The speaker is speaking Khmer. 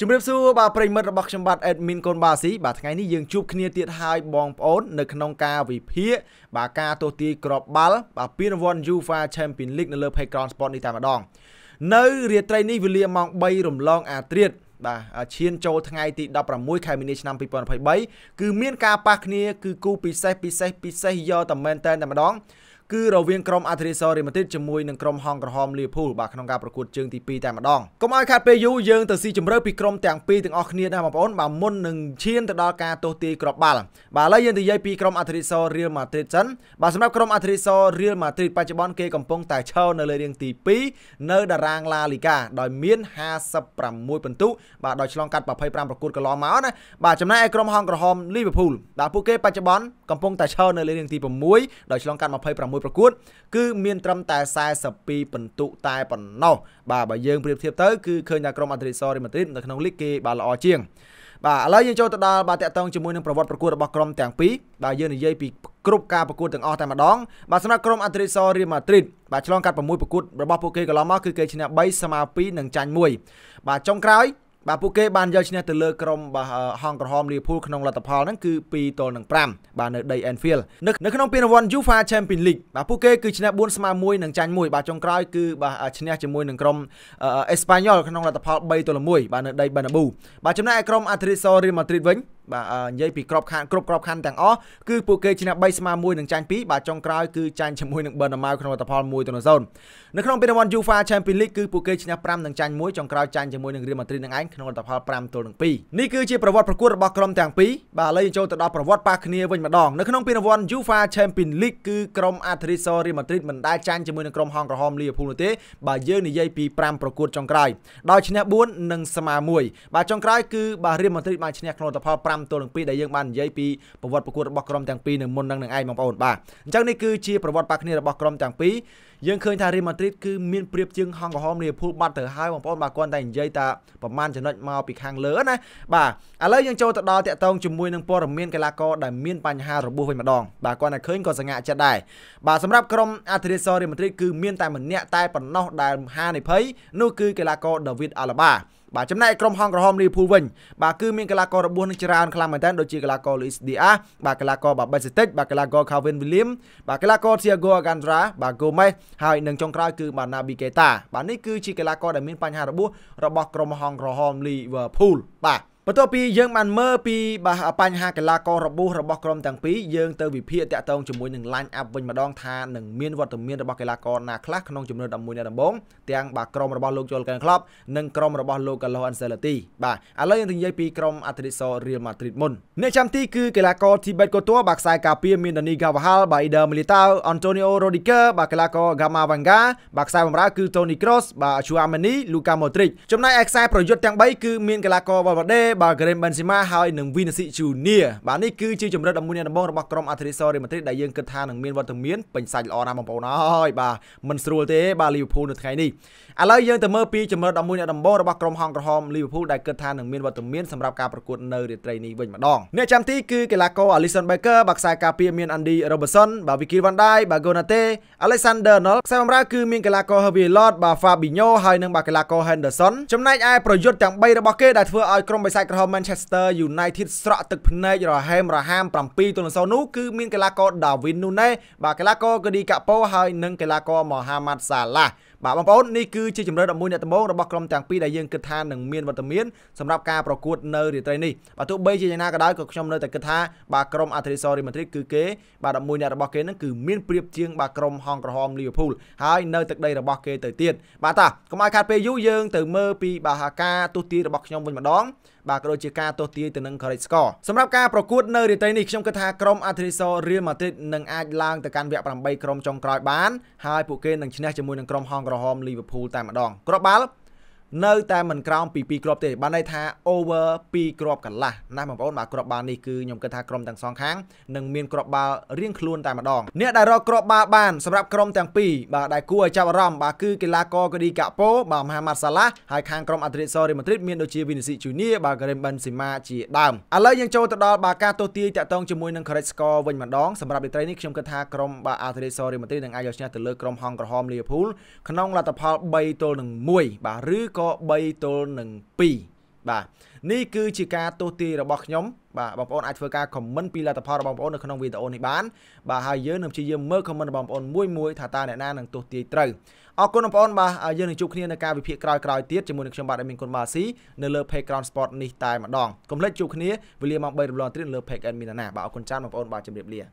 ជំរាបសួរបាទប្រិមិត្តរបស់ខ្ញុំបាទ admin កូនបាស៊ីបាទថ្ងៃនេះយើងជួបគ្នាទៀតហើយបងប្អូននៅក្នុងការវិភាគបាទការទស្សទាយក្របបាល់បាទពានរង្វាន់ UEFA Champions League នៅលើ Playground Sport នេះតែម្ដង នៅរាត្រីនេះវេលាម៉ោង3រំលងអាត្រិតបាទឈាន ចូលថ្ងៃទី16ខែមីនាឆ្នាំ2023គឺមានការប៉ះគ្នាគឺគូពិសេសពិសេសពិសេសយកតែមែនតែម្ដងគឺរវាងក្រុមអាទ្រីសរីម៉ាឌ្រីតជាមួយនឹងក្រុមហងក្រហមលីវភូលបាទក្នុងការប្រកួតជើងទី2តែម្ដងកុំឲ្យខាត់ពេលយូរយើងទៅស៊ីជម្រៅពីក្រុមទាំងពីរទាំងអស់គ្នាណាបងប្អូនបាទមុននឹងឈានទៅដល់ការទោសទាយគ្រាប់បាល់បាទឥឡូវយើងនិយាយពីក្រុមអាទ្រីសរីម៉ាឌ្រីតសិនបាទសម្រាប់ក្រុមអាទ្រីសរីម៉ាឌ្រីតបច្ចុប្បន្នគេកំពុងតែឈរនៅលើរាងទី2នៅតារាងឡាលីកាដោយមាន56ពិន្ទុបាទដោយឆ្លងកាត់25ប្រកួតកន្លងមកណាបាទចំណែកឯក្រុមហងក្រហមលីវើពូលបាទពួកគេបច្ចុប្បន្នកំពុងតែឈរនៅលើរាងទី6ដោយឆ្លងកាត់26មួយប្រកួត គឺមានត្រឹមតែ42ពិន្ទុតែប៉ុណ្ណោះបាទបើយើងប្រៀបធៀបទៅគឺឃើញថាក្រុមអាត្រីសរីម៉ាឌ្រីតនៅក្នុងលីកគេបាទល្អជាងបាទឥឡូវយើងចូលទៅដល់បាទតាក់ទងជាមួយនឹងប្រវត្តិប្រកួតរបស់ក្រុមទាំងពីរបាទយើងនិយាយពីគ្រប់ការប្រកួតទាំងអស់តែម្ដងបាទសម្រាប់ក្រុមអាត្រីសរីម៉ាឌ្រីតបាទឆ្លង កាត់6ប្រកួតរបស់ពួកគេកន្លងមកគឺគេឈ្នះ3ស្មើ2និងចាញ់1បាទចុងក្រោយបាទពួកគេបានយកឈ្នះទៅលើក្រុមបាទហងក្រហមលីវភូលក្នុងលទ្ធផលហ្នឹងគឺ2ទល់នឹង5បាទនៅដី Anfield នៅក្នុងពានរង្វាន់ UEFA Champions League បាទពួកគេគឺឈ្នះ4ស្មើ1និងចាញ់1បាទចុងក្រោយគឺបាទឈ្នះជាមួយនឹងក្រុមអេស្ប៉ាញ៉ុលក្នុងលទ្ធផល3ទល់1បាទនៅដី Bernabeu បាទចំណែកឯក្រុម Atletico Real Madrid វិញបាទនិយាយពីក្របខ័ណ្ឌគ្រប់ក្របខ័ណ្ឌទាំងអស់គឺពួកគេឈ្នះ3ស្មើ1និងចាញ់2បាទចុងក្រោយគឺចាញ់ជាមួយនឹងប៊ិនអាម៉ៅក្នុងលទ្ធផល1ទៅ0នៅក្នុងពានរង្វាន់ UEFA Champions League គឺពួកគេឈ្នះ5និងចាញ់1ចុងក្រោយចាញ់ជាមួយនឹងរៀលម៉ាឌ្រីដនឹងឯងក្នុងលទ្ធផល5ទល់នឹង2នេះគឺជាប្រវត្តិប្រកួតរបស់ក្រុមទាំងពីរបាទឥឡូវយើងចូលទៅដល់ប្រវត្តិប៉ះគ្នាវិញម្ដងនៅក្នុងពានរង្វាន់ UEFA Champions League គឺក្រុម Atletico Real Madrid មិនដែលចាញ់ជាមួយនឹងក្រុមហងក្រហម Liverpool នោះទេបាទយើងនិយាយពី5ប្រកួតចុងក្រោយដោយឈ្នះ4និងស្មើ1បាទចុងក្រោយគឺបាទ Real Madrid បានឈ្នះក្នុងលទ្ធផល5 5ទល់នឹង2ដែលយើងបាននិយាយពីប្រវត្តិប្រកួតរបស់ក្រុមទាំងពីរនៅមុននឹងនឹងឯងបងប្អូនបាទអញ្ចឹងនេះគឺជាប្រវត្តិប៉ះគ្នារបស់ក្រុមទាំងពីរយើងឃើញថា Real Madrid គឺមានប្រៀបជាងហង្កហមលីវើពូលបាត់ទៅហើយបងប្អូនបាទគាត់តែនិយាយថាប្រមាណចំណុចមកពីខាងលើណាបាទឥឡូវយើងចូលទៅដល់តាក់ទងជាមួយនឹងព័ត៌មានកីឡាករដែលមានបញ្ហារបួសវិញម្ដងបាទគាត់តែឃើញគាត់សង្ហាចិត្តដែរបាទសម្រាប់ក្រុមអាធិរាសរ Real Madrid គឺមានតែម្នាក់តែប៉ុណ្ណោះដែលហានិភ័យនោះគឺកីឡាករ David Alaba បាទចំណែកក្រុមហងក្រហមលីវភូលវិញបាទគឺមានកីឡាកររបួសនឹងច្រើនខ្លាំងមែនទែនដូចជាកីឡាករ Luis Diaz បាទកីឡាករ Babasitic បាទកីឡាករ Calvin William បាទកីឡាករ Thiago Alcantara បាទ Gomez ហើយនឹងចុងក្រោយគឺបាទ Naby Keita បាទនេះគឺជាកីឡាករដែលមានបញ្ហារបួសរបស់ក្រុមហងក្រហមលីវភូលបាទបន្ទាប់ពីយើងបានមើលពី បាទបញ្ហាកីឡាកររបួសរបស់ក្រុមទាំងពីរយើងទៅវិភាគតាក់ទងជាមួយនឹង line up វិញម្ដងថានឹងមានវត្តមានរបស់កីឡាករណាខ្លះក្នុងចំនួន11អ្នកដំបូងទាំងបាទក្រុមរបស់លោកជូលកែនក្លបនិងក្រុមរបស់លោកកាឡូអានសែឡាទីបាទឥឡូវយើងនិយាយពីក្រុមអាត្រិសររៀលម៉ាឌ្រីតមុនអ្នកចាំទីគឺកីឡាករធីបេតកូតួបាទខ្សែការពារមានដានីកាវ៉ាហាល់បាទអ៊ីដឺមីលីតាវអង់តូនីអូរ៉ូឌីកើបាទកីឡាករហ្គាម៉ាវ៉ាន់ហ្គាបាទខ្សែបម្រើគឺតូនីក្រូសបាទជូអាម៉ានីលូកាម៉ូទ្រិចចំណែកឯខ្សែប្រយុទ្ធទាំង3គឺមានកីឡាករវ៉ាល់វ៉ាដេបាទ Karim Benzema ហើយនិង Vinicius Junior បាទនេះគឺជាជំរិតដ៏មួយដំបូងរបស់ក្រុម Atletico Real Madrid ដែលយើងគិតថានឹងមានវត្តមានពេញសាច់ល្អណាស់បងប្អូនអើយបាទមិនស្រួលទេបាទ Liverpool នៅថ្ងៃនេះឥឡូវយើងទៅមើលពីជំរិតដ៏មួយដំបូងរបស់ក្រុមហង្ក្រហម Liverpool ដែលគិតថានឹងមានវត្តមានសម្រាប់ការប្រកួតនៅរាត្រីនេះវិញម្ដងអ្នកចាំទីគឺកីឡាករ Alisson Becker បាទខ្សែការពារមាន Andy Robertson បាទ Vicky Van Dijk បាទ Gonate Alexander Arnold ខ្សែបម្រើគឺមានកីឡាករ Javier Lot បាទ Fabinho ហើយនិងបាទកីឡាករ Henderson ចំណែកឯប្រយុទ្ធទាំង3របស់គេដែលធ្វើឲ្យក្រុមបិសាចចក្រហម Manchester United ស្រក់ទឹកភ្នែករហែមរហាម7ទល់នឹង0នោះគឺមានកីឡាករ Darwin Nunez បាទកីឡាករ Gedi Capo ហើយនិងកីឡាករ Mohamed Salah បាទបងប្អូននេះគឺជាជម្រើស11អ្នកដំបូងរបស់ក្រុមទាំងពីរដែលយើងគិតថានឹងមានវត្តមានសម្រាប់ការប្រកួតនៅរាត្រីនេះបាទទោះបីជាយ៉ាងណាក៏ដោយក៏ខ្ញុំនៅតែគិតថាបាទក្រុម Atletico Madrid គឺគេបាទ11អ្នករបស់គេនឹងគឺមានប្រៀបជាងបាទក្រុមហងក្រហម Liverpool ហើយនៅទឹកដីរបស់គេទៅទៀតបាទតាកុំឲ្យខាត់ពេលយូរយើង ទៅមើលពីបាទការទស្សន៍ទាយរបស់ខ្ញុំវិញម្ដងបាទក៏ដូចជាការទស្សទាយទៅនឹង correct score សម្រាប់ការប្រកួតនៅរាត្រីនេះខ្ញុំគិតថាក្រុម Atletico Real Madrid នឹងអាចឡើងទៅកាន់វគ្គ8ក្រុមចុងក្រោយបានហើយពួកគេនឹងឈ្នះជាមួយនឹងក្រុមហងក្រហម Liverpool តែម្ដងគ្រាប់បាល់នៅតែមិនក្រោមពី2គ្រាប់ទេបានន័យថា over 2គ្រាប់កន្លះណាបងប្អូនបាទគ្រាប់បាល់នេះគឺខ្ញុំគិតថាក្រុមទាំងសងខាងនឹងមានគ្រាប់បាល់រៀងខ្លួនតែម្ដងអ្នកដែលរកគ្រាប់បាល់បានសម្រាប់ក្រុមទាំងពីរបាទដែលគួរឲ្យចាប់អារម្មណ៍បាទគឺកីឡាករកូឌីកាប៉ូបាទមហាម៉ាត់សាឡាហើយខាងក្រុមអាត្លេតសូរីម៉ាឌ្រីតមានដូចជាវីនីស៊ីជូនីបាទការ៉េមបិនស៊ីម៉ាជាដើមឥឡូវយើងចូលទៅដល់បាទការទស្សទាយតាក់ទងជាមួយនឹង correct score វិញម្ដងសម្រាប់រាត្រីនេះខ្ញុំគិតថាក្រុមបាទអាត្លេតសូរីម៉ាឌ្រីតនឹងអាចយកឈ្នះទៅលើក្រុមហងក្រហមលីវើពូលក្នុងលទ្ធផល3ទល់នឹង1បាទឬក៏3ទល់នឹង2បាទនេះគឺជាការទស្សទីរបស់ខ្ញុំបាទបងប្អូនអាចធ្វើការ comment ពីលទ្ធផលរបស់បងប្អូននៅក្នុងវីដេអូនេះបានបាទហើយយើងនឹងព្យាយាមមើល comment របស់បងប្អូនមួយមួយថាតើអ្នកណានឹងទស្សទាយត្រូវអរគុណបងប្អូនបាទយើងនឹងជួបគ្នានៅការវិភាគក្រោយៗទៀតជាមួយនឹងខ្ញុំបាទអេមីនគុណបាស៊ីនៅលើ page Ground Sport នេះតែម្ដងកុំភ្លេចជួបគ្នាវេលាម៉ោង3រំលងទៀតនៅលើ page Admin ណាបាទអរគុណច្រើនបងប្អូនបាទជម្រាបលា